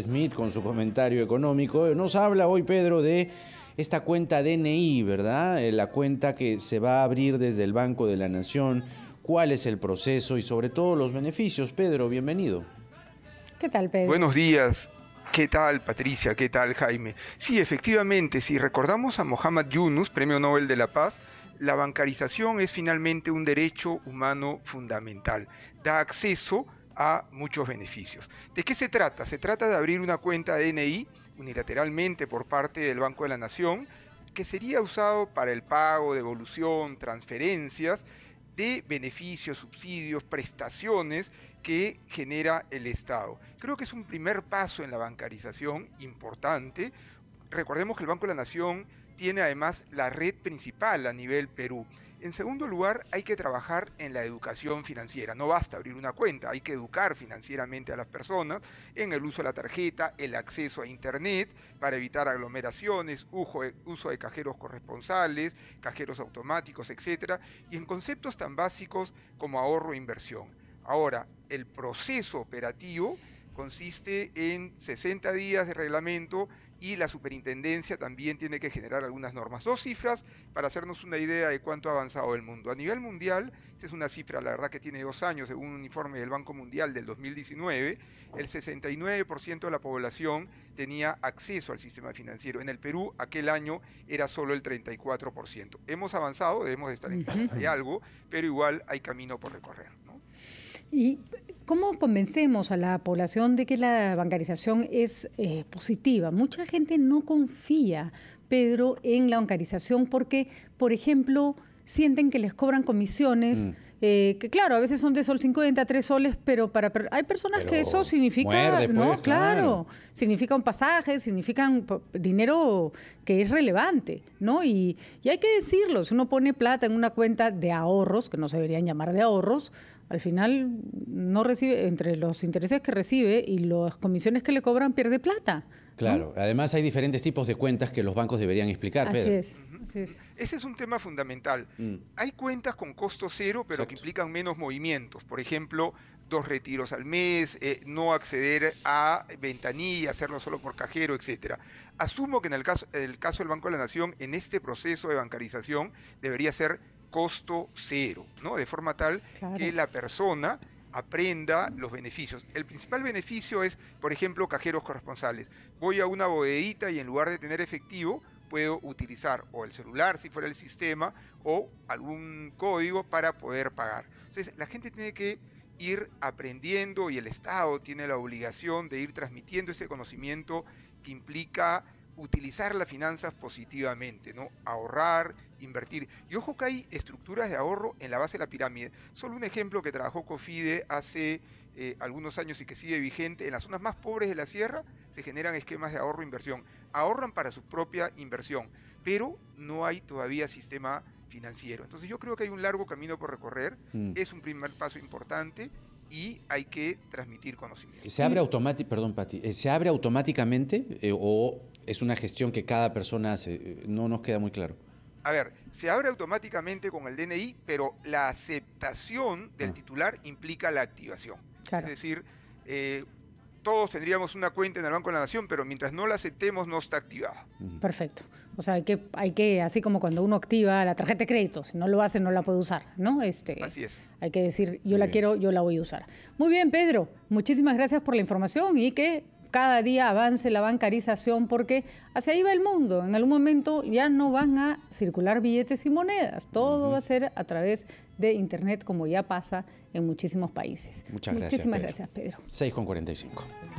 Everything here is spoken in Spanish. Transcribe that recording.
Smith con su comentario económico. Nos habla hoy Pedro de esta cuenta DNI, ¿verdad? Eh, la cuenta que se va a abrir desde el Banco de la Nación. ¿Cuál es el proceso y sobre todo los beneficios? Pedro, bienvenido. ¿Qué tal, Pedro? Buenos días. ¿Qué tal Patricia? ¿Qué tal Jaime? Sí, efectivamente, si recordamos a Mohamed Yunus, Premio Nobel de la Paz, la bancarización es finalmente un derecho humano fundamental. Da acceso a a muchos beneficios. ¿De qué se trata? Se trata de abrir una cuenta de NI unilateralmente por parte del Banco de la Nación que sería usado para el pago, devolución, transferencias de beneficios, subsidios, prestaciones que genera el Estado. Creo que es un primer paso en la bancarización importante. Recordemos que el Banco de la Nación tiene además la red principal a nivel Perú. En segundo lugar, hay que trabajar en la educación financiera. No basta abrir una cuenta, hay que educar financieramente a las personas en el uso de la tarjeta, el acceso a Internet para evitar aglomeraciones, uso de cajeros corresponsales, cajeros automáticos, etc. Y en conceptos tan básicos como ahorro e inversión. Ahora, el proceso operativo consiste en 60 días de reglamento y la superintendencia también tiene que generar algunas normas. Dos cifras para hacernos una idea de cuánto ha avanzado el mundo. A nivel mundial, esta es una cifra, la verdad, que tiene dos años, según un informe del Banco Mundial del 2019, el 69% de la población tenía acceso al sistema financiero. En el Perú, aquel año era solo el 34%. Hemos avanzado, debemos estar en de algo, pero igual hay camino por recorrer. Y ¿Cómo convencemos a la población de que la bancarización es eh, positiva? Mucha gente no confía, Pedro, en la bancarización porque, por ejemplo, sienten que les cobran comisiones. Mm. Eh, que claro, a veces son de sol 50, 3 soles, pero para hay personas que eso significa, no, pues, claro, significa un pasaje, significan dinero que es relevante, ¿no? Y, y hay que decirlo, si uno pone plata en una cuenta de ahorros, que no se deberían llamar de ahorros, al final no recibe, entre los intereses que recibe y las comisiones que le cobran, pierde plata. Claro, además hay diferentes tipos de cuentas que los bancos deberían explicar. Así es, Ese es un tema fundamental. Mm. Hay cuentas con costo cero, pero que implican menos movimientos. Por ejemplo, dos retiros al mes, eh, no acceder a ventanilla, hacerlo solo por cajero, etcétera. Asumo que en el caso, el caso del Banco de la Nación, en este proceso de bancarización, debería ser costo cero, ¿no? De forma tal que la persona aprenda los beneficios. El principal beneficio es, por ejemplo, cajeros corresponsales. Voy a una bodeguita y en lugar de tener efectivo, puedo utilizar o el celular si fuera el sistema o algún código para poder pagar. Entonces, la gente tiene que ir aprendiendo y el Estado tiene la obligación de ir transmitiendo ese conocimiento que implica utilizar las finanzas positivamente, ¿no? Ahorrar, invertir. Y ojo que hay estructuras de ahorro en la base de la pirámide. Solo un ejemplo que trabajó COFIDE hace eh, algunos años y que sigue vigente, en las zonas más pobres de la sierra se generan esquemas de ahorro e inversión. Ahorran para su propia inversión, pero no hay todavía sistema financiero. Entonces yo creo que hay un largo camino por recorrer, mm. es un primer paso importante y hay que transmitir conocimiento. ¿Se abre, mm. automáticamente, perdón, Pati, eh, ¿se abre automáticamente eh, o es una gestión que cada persona hace. Eh, no nos queda muy claro. A ver, se abre automáticamente con el DNI, pero la aceptación del ah. titular implica la activación. Es decir, eh, todos tendríamos una cuenta en el Banco de la Nación, pero mientras no la aceptemos no está activada. Perfecto. O sea, hay que, hay que, así como cuando uno activa la tarjeta de crédito, si no lo hace no la puede usar, ¿no? Este, así es. Hay que decir, yo la quiero, yo la voy a usar. Muy bien, Pedro, muchísimas gracias por la información y que cada día avance la bancarización porque hacia ahí va el mundo. En algún momento ya no van a circular billetes y monedas. Todo va a ser a través de Internet como ya pasa en muchísimos países. Muchas gracias. Muchísimas gracias, Pedro. 6 con 45.